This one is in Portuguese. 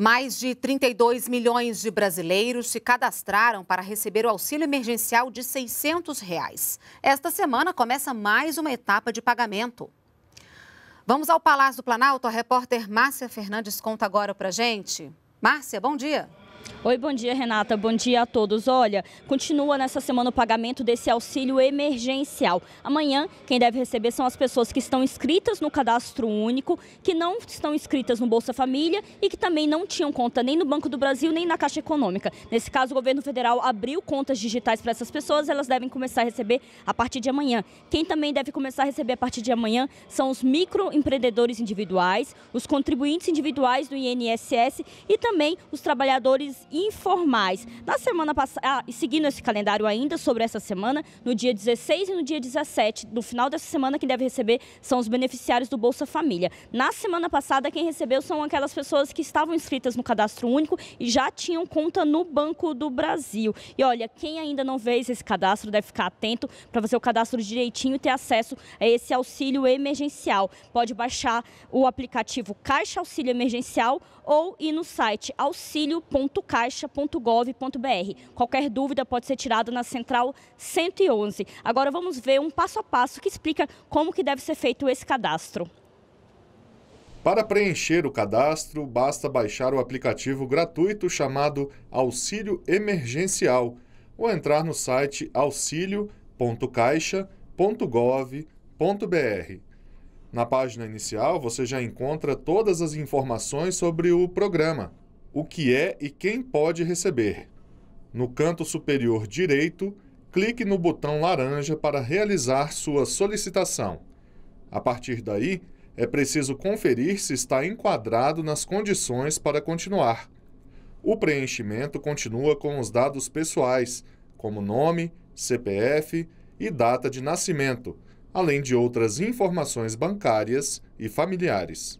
Mais de 32 milhões de brasileiros se cadastraram para receber o auxílio emergencial de R$ 600. Reais. Esta semana começa mais uma etapa de pagamento. Vamos ao Palácio do Planalto. A repórter Márcia Fernandes conta agora para gente. Márcia, bom dia. Oi, bom dia, Renata. Bom dia a todos. Olha, continua nessa semana o pagamento desse auxílio emergencial. Amanhã, quem deve receber são as pessoas que estão inscritas no cadastro único, que não estão inscritas no Bolsa Família e que também não tinham conta nem no Banco do Brasil nem na Caixa Econômica. Nesse caso, o governo federal abriu contas digitais para essas pessoas, elas devem começar a receber a partir de amanhã. Quem também deve começar a receber a partir de amanhã são os microempreendedores individuais, os contribuintes individuais do INSS e também os trabalhadores informais. Na semana passada, ah, seguindo esse calendário ainda sobre essa semana, no dia 16 e no dia 17, no final dessa semana, quem deve receber são os beneficiários do Bolsa Família. Na semana passada, quem recebeu são aquelas pessoas que estavam inscritas no cadastro único e já tinham conta no Banco do Brasil. E olha, quem ainda não fez esse cadastro deve ficar atento para fazer o cadastro direitinho e ter acesso a esse auxílio emergencial. Pode baixar o aplicativo Caixa Auxílio Emergencial ou ir no site auxílio.com caixa.gov.br. Qualquer dúvida pode ser tirada na central 111. Agora vamos ver um passo a passo que explica como que deve ser feito esse cadastro. Para preencher o cadastro, basta baixar o aplicativo gratuito chamado Auxílio Emergencial ou entrar no site auxilio.caixa.gov.br. Na página inicial, você já encontra todas as informações sobre o programa o que é e quem pode receber. No canto superior direito, clique no botão laranja para realizar sua solicitação. A partir daí, é preciso conferir se está enquadrado nas condições para continuar. O preenchimento continua com os dados pessoais, como nome, CPF e data de nascimento, além de outras informações bancárias e familiares.